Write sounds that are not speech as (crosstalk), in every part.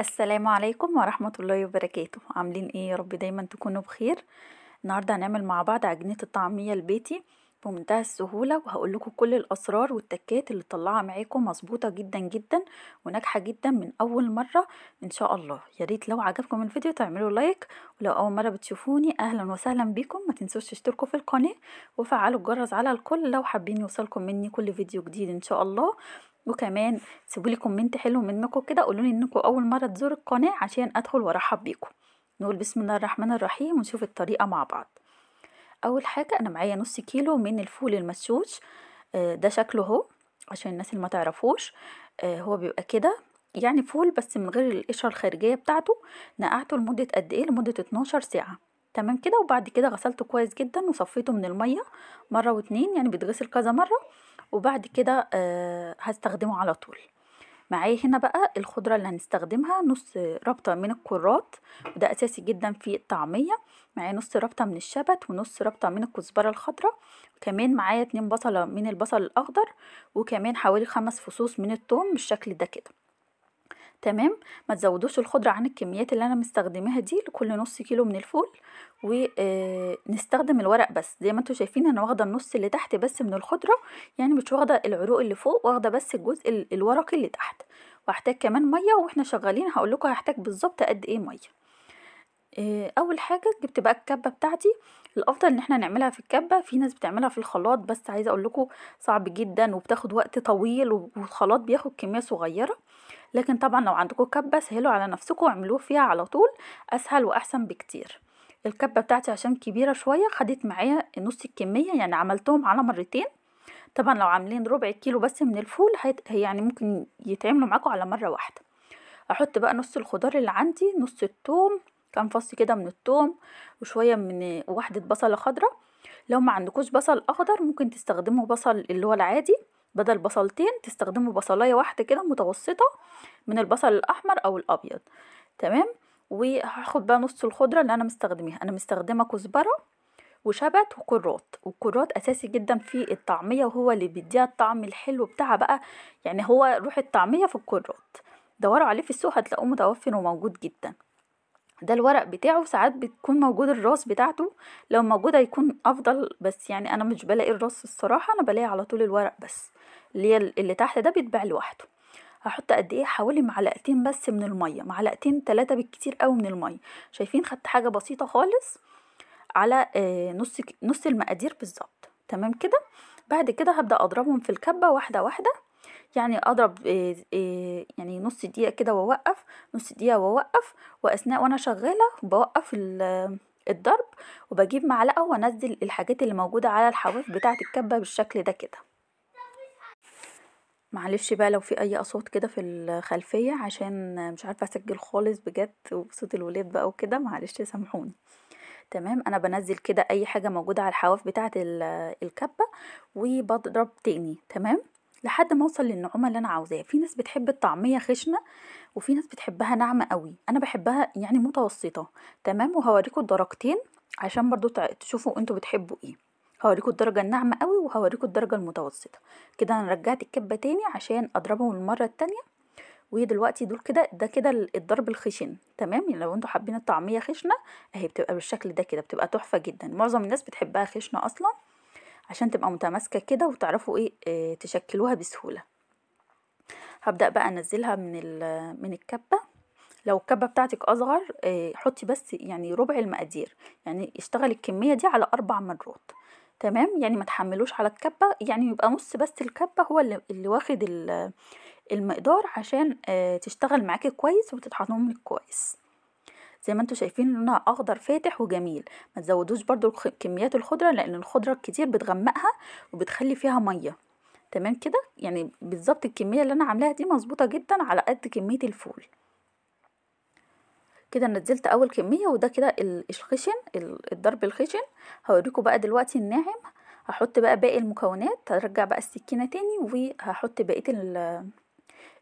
السلام عليكم ورحمة الله وبركاته عاملين ايه يا رب دايما تكونوا بخير النهاردة هنعمل مع بعض عجينة الطعمية البيتي بمنتهى السهولة وهقول لكم كل الأسرار والتكات اللي طلعها معاكم مظبوطة جدا جدا وناجحة جدا من أول مرة إن شاء الله يا ريت لو عجبكم الفيديو تعملوا لايك ولو أول مرة بتشوفوني أهلا وسهلا بكم ما تنسوش تشتركوا في القناة وفعلوا الجرس على الكل لو حابين يوصلكم مني كل فيديو جديد إن شاء الله وكمان سيبوا لي كومنت حلو منكم كده قولوا لي انكم اول مره تزوروا القناه عشان ادخل وارحب بيكم نقول بسم الله الرحمن الرحيم ونشوف الطريقه مع بعض اول حاجه انا معايا نص كيلو من الفول المشوش آه، ده شكله اهو عشان الناس اللي ما تعرفوش آه، هو بيبقى كده يعني فول بس من غير القشره الخارجيه بتاعته نقعته لمده قد ايه لمده 12 ساعه تمام كده وبعد كده غسلته كويس جدا وصفيته من الميه مره واتنين يعني بيتغسل كذا مره وبعد كده آه، هستخدمه على طول معايا هنا بقى الخضرة اللي هنستخدمها نص ربطة من الكرات وده أساسي جدا في الطعمية معايا نص ربطة من الشبت ونص ربطة من الكزبرة الخضراء وكمان معايا اتنين بصلة من البصل الأخضر وكمان حوالي خمس فصوص من التوم بالشكل ده كده تمام ما تزودوش الخضرة عن الكميات اللي انا مستخدماها دي لكل نص كيلو من الفول ونستخدم آه، الورق بس زي ما انتم شايفين انا واخده النص اللي تحت بس من الخضره يعني مش واخده العروق اللي فوق واخده بس الجزء الورقي اللي تحت وهحتاج كمان ميه واحنا شغالين هقول لكم هحتاج بالظبط قد ايه ميه آه، اول حاجه جبت بقى الكبه بتاعتي الافضل ان احنا نعملها في الكبه في ناس بتعملها في الخلاط بس عايزه اقول لكم صعب جدا وبتاخد وقت طويل والخلاط بياخد كميه صغيره لكن طبعا لو عندكم كبة سهلوا على نفسكم واعملوه فيها على طول أسهل وأحسن بكتير الكبة بتاعتي عشان كبيرة شوية خدت معايا نص الكمية يعني عملتهم على مرتين طبعا لو عاملين ربع كيلو بس من الفول هي يعني ممكن يتعملوا معاكم على مرة واحدة احط بقى نص الخضار اللي عندي نص التوم كام فص كده من التوم وشوية من واحدة بصلة خضراء لو ما عندكوش بصل اخضر ممكن تستخدموا بصل اللي هو العادي بدل بصلتين تستخدموا بصلايه واحده كده متوسطه من البصل الاحمر او الابيض تمام وهاخد بقى نص الخضره اللي انا مستخدميها انا مستخدمه كزبره وشبت وكرات والكرات اساسي جدا في الطعميه وهو اللي بيديها الطعم الحلو بتاعها بقى يعني هو روح الطعميه في الكرات دوروا عليه في السوق هتلاقوه متوفر وموجود جدا ده الورق بتاعه ساعات بتكون موجود الراس بتاعته لو موجود هيكون افضل بس يعني انا مش بلاقي الراس الصراحه انا بلاقي على طول الورق بس اللي اللي تحت ده بيتباع لوحده هحط قد ايه حوالي معلقتين بس من الميه معلقتين ثلاثه بالكتير قوي من الميه شايفين خدت حاجه بسيطه خالص على آه، نص نص المقادير بالظبط تمام كده بعد كده هبدا اضربهم في الكبه واحده واحده يعني اضرب آه، آه، يعني نص دقيقه كده واوقف نص دقيقه واوقف واثناء وانا شغاله بوقف الضرب وبجيب معلقه وانزل الحاجات اللي موجوده على الحواف بتاعه الكبه بالشكل ده كده معلش بقى لو في اي اصوات كده في الخلفيه عشان مش عارفه اسجل خالص بجد وصوت الولاد بقى وكده معلش سامحوني تمام انا بنزل كده اي حاجه موجوده على الحواف بتاعه الكبه وبضرب تاني تمام لحد ما اوصل للنعومه اللي انا عاوزاها في ناس بتحب الطعميه خشنه وفي ناس بتحبها ناعمه قوي انا بحبها يعني متوسطه تمام وهوريكم الدرجتين عشان برضو تشوفوا انتوا بتحبوا ايه هوريكم الدرجه الناعمه قوي وهوريكم الدرجه المتوسطه كده انا رجعت الكبه تاني عشان اضربهم المره التانيه ودلوقتي دول كده ده كده الضرب الخشن تمام يعني لو انتوا حابين الطعميه خشنه اهي بتبقى بالشكل ده كده بتبقى تحفه جدا معظم الناس بتحبها خشنه اصلا عشان تبقى متماسكة كده وتعرفوا ايه, آه، تشكلوها بسهولة هبدأ بقى انزلها من, من الكبة لو الكبة بتاعتك اصغر آه، حطي بس يعني ربع المقادير يعني اشتغل الكمية دي على اربع مرات تمام يعني ما تحملوش على الكبة يعني يبقى نص بس الكبة هو اللي, اللي واخد المقدار عشان آه، تشتغل معاكي كويس وتتحضنهم كويس زي ما انتم شايفين لونها اخضر فاتح وجميل ما تزودوش برضو كميات الخضره لان الخضره الكتير بتغمقها وبتخلي فيها ميه تمام كده يعني بالظبط الكميه اللي انا عاملاها دي مظبوطه جدا على قد كميه الفول كده نزلت اول كميه وده كده الخشن الضرب الخشن هوريكم بقى دلوقتي الناعم هحط بقى باقي المكونات هرجع بقى السكينه تاني وهحط بقيه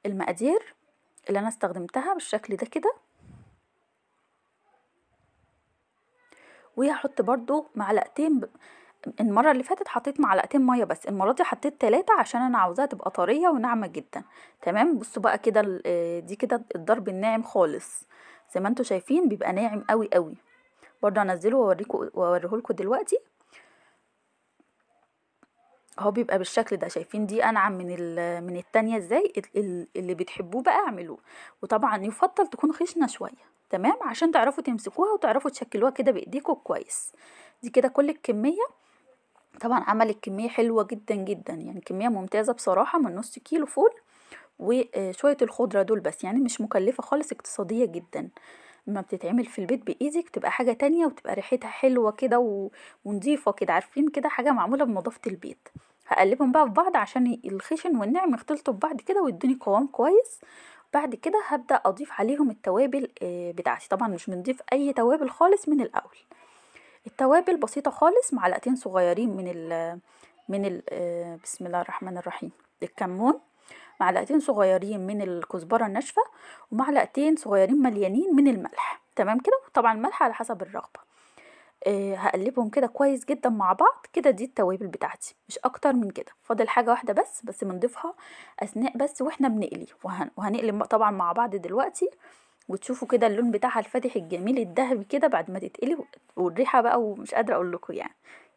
المقادير اللي انا استخدمتها بالشكل ده كده وهحط برضو معلقتين ب... المرة اللي فاتت حطيت معلقتين مية بس المرة دي حطيت تلاتة عشان انا عاوزاها تبقى طرية وناعمة جدا تمام بصوا بقى كده آه، دي كده الضرب الناعم خالص زي ما انتوا شايفين بيبقى ناعم قوي قوي برضو هنزله واوريكم لكم دلوقتي اهو بيبقى بالشكل ده شايفين دي انعم من من التانية ازاي اللي بتحبوه بقى اعملوه وطبعا يفضل تكون خشنة شوية تمام عشان تعرفوا تمسكوها وتعرفوا تشكلوها كده بايديكوا كويس دي كده كل الكميه طبعا عمل الكميه حلوه جدا جدا يعني كميه ممتازه بصراحه من نص كيلو فول وشويه الخضره دول بس يعني مش مكلفه خالص اقتصاديه جدا لما بتتعمل في البيت بايدك تبقى حاجه تانية وتبقى ريحتها حلوه كده و... ونضيفه كده عارفين كده حاجه معموله بنظافه البيت هقلبهم بقى في بعض عشان الخشن والنعم يختلطوا ببعض كده ويدوني قوام كويس بعد كده هبدأ أضيف عليهم التوابل آه، بتاعتي طبعا مش بنضيف أي توابل خالص من الأول التوابل بسيطة خالص معلقتين صغيرين من الـ من الـ آه، بسم الله الرحمن الرحيم الكمون معلقتين صغيرين من الكزبرة الناشفة ومعلقتين صغيرين مليانين من الملح تمام كده وطبعا الملح على حسب الرغبة آه، هقلبهم كده كويس جدا مع بعض كده دي التوابل بتاعتي مش اكتر من كده فاضل حاجه واحده بس بس بنضيفها اثناء بس واحنا بنقلي وهن وهنقلب طبعا مع بعض دلوقتي وتشوفوا كده اللون بتاعها الفاتح الجميل الذهبي كده بعد ما تتقلي والريحه بقى ومش قادره اقول لكم يعني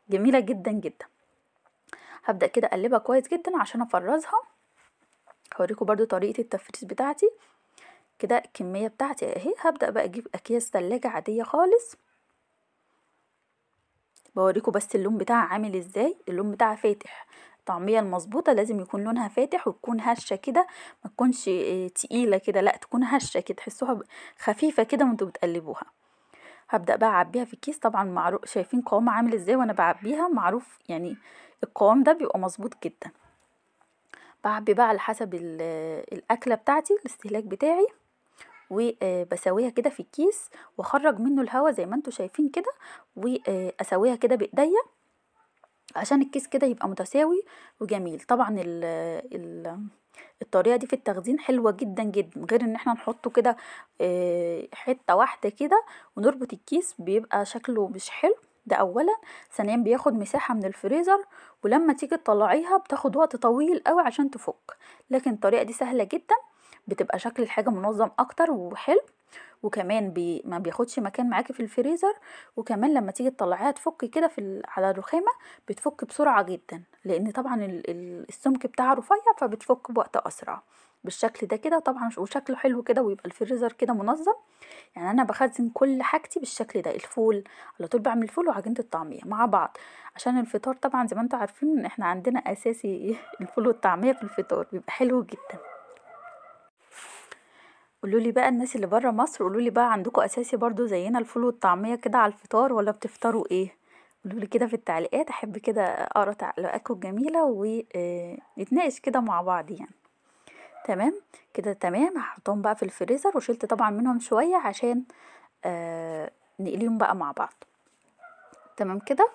جميله جدا جدا هبدا كده اقلبها كويس جدا عشان افرزها هوريكم برده طريقه التفريز بتاعتي كده الكميه بتاعتي اهي هبدا بقى اجيب اكياس ثلاجه عاديه خالص بوريكم بس اللون بتاعها عامل ازاي اللون بتاعها فاتح الطعميه المظبوطه لازم يكون لونها فاتح وتكون هشه كده ما تكونش آه، تقيله كده لا تكون هشه كده تحسوها خفيفه كده وانتوا بتقلبوها هبدا بقى اعبيها في الكيس طبعا معروف شايفين قوامها عامل ازاي وانا بعبيها معروف يعني القوام ده بيبقى مظبوط جدا بعبي بقى على حسب آه، الاكله بتاعتي الاستهلاك بتاعي وبساويها كده في الكيس واخرج منه الهواء زي ما انتم شايفين كده واسويها كده بايديا عشان الكيس كده يبقى متساوي وجميل طبعا ال ال الطريقه دي في التخزين حلوه جدا جدا غير ان احنا نحطه كده آه، حته واحده كده ونربط الكيس بيبقى شكله مش حلو ده اولا ثانيا بياخد مساحه من الفريزر ولما تيجي تطلعيها بتاخد وقت طويل قوي عشان تفك لكن الطريقه دي سهله جدا بتبقى شكل الحاجه منظم اكتر وحلو وكمان بي ما بياخدش مكان معاكي في الفريزر وكمان لما تيجي تطلعيها تفكي كده في على الرخامه بتفك بسرعه جدا لان طبعا السمك بتاعها رفيع فبتفك بوقت اسرع بالشكل ده كده طبعا وشكله حلو كده ويبقى الفريزر كده منظم يعني انا بخزن كل حاجتي بالشكل ده الفول على طول بعمل الفول وعجينه الطعميه مع بعض عشان الفطار طبعا زي ما انتم عارفين احنا عندنا اساسي (laughs) الفول والطعميه في الفطار بيبقى حلو جدا قولوا لي بقى الناس اللي بره مصر قولوا لي بقى عندكم اساسي برضو زينا الفول والطعميه كده على الفطار ولا بتفطروا ايه قولوا لي كده في التعليقات احب كده اقرا تعليقاتكم الجميله ونتناقش آه، كده مع بعض يعني تمام كده تمام هحطهم بقى في الفريزر وشلت طبعا منهم شويه عشان آه، نقليهم بقى مع بعض تمام كده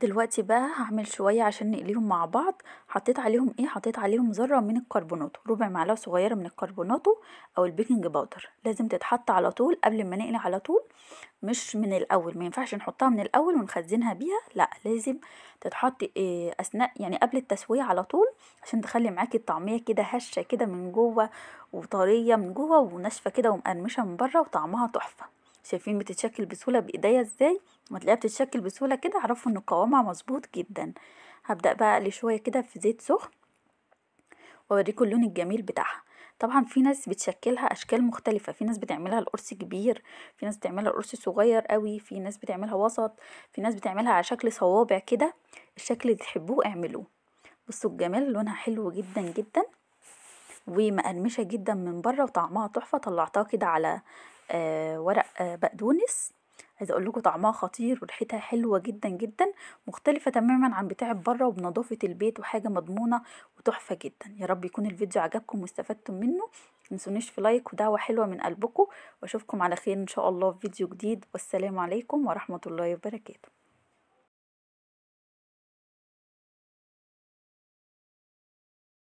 دلوقتي بقى هعمل شويه عشان نقليهم مع بعض حطيت عليهم ايه حطيت عليهم ذره من الكربوناتو ربع معلقه صغيره من الكربوناتو او البيكنج باودر لازم تتحط على طول قبل ما نقلي على طول مش من الاول ما ينفعش نحطها من الاول ونخزنها بيها لا لازم تتحط إيه اثناء يعني قبل التسويه على طول عشان تخلي معاكي الطعميه كده هشه كده من جوه وطريه من جوه وناشفه كده ومقرمشه من بره وطعمها تحفه شايفين بتتشكل بسهولة بايديا ازاي لما تلاقيها بتتشكل بسهولة كده اعرفوا ان قوامها مظبوط جدا هبدأ بقى اقلي شوية كده في زيت سخن واوريكم اللون الجميل بتاعها طبعا في ناس بتشكلها اشكال مختلفة في ناس بتعملها القرص كبير في ناس بتعملها القرص صغير قوي في ناس بتعملها وسط في ناس بتعملها على شكل صوابع كده الشكل اللي تحبوه اعملوه بصوا الجمال لونها حلو جدا جدا ومقرمشة جدا من بره وطعمها تحفة طلعتها كده على آه، ورق آه، بقدونس عايزه اقول لكم طعمها خطير وريحتها حلوه جدا جدا مختلفه تماما عن بتاع بره وبنظافه البيت وحاجه مضمونه وتحفه جدا يا رب يكون الفيديو عجبكم واستفدتم منه متنسونيش في لايك ودعوه حلوه من قلبكم واشوفكم على خير ان شاء الله في فيديو جديد والسلام عليكم ورحمه الله وبركاته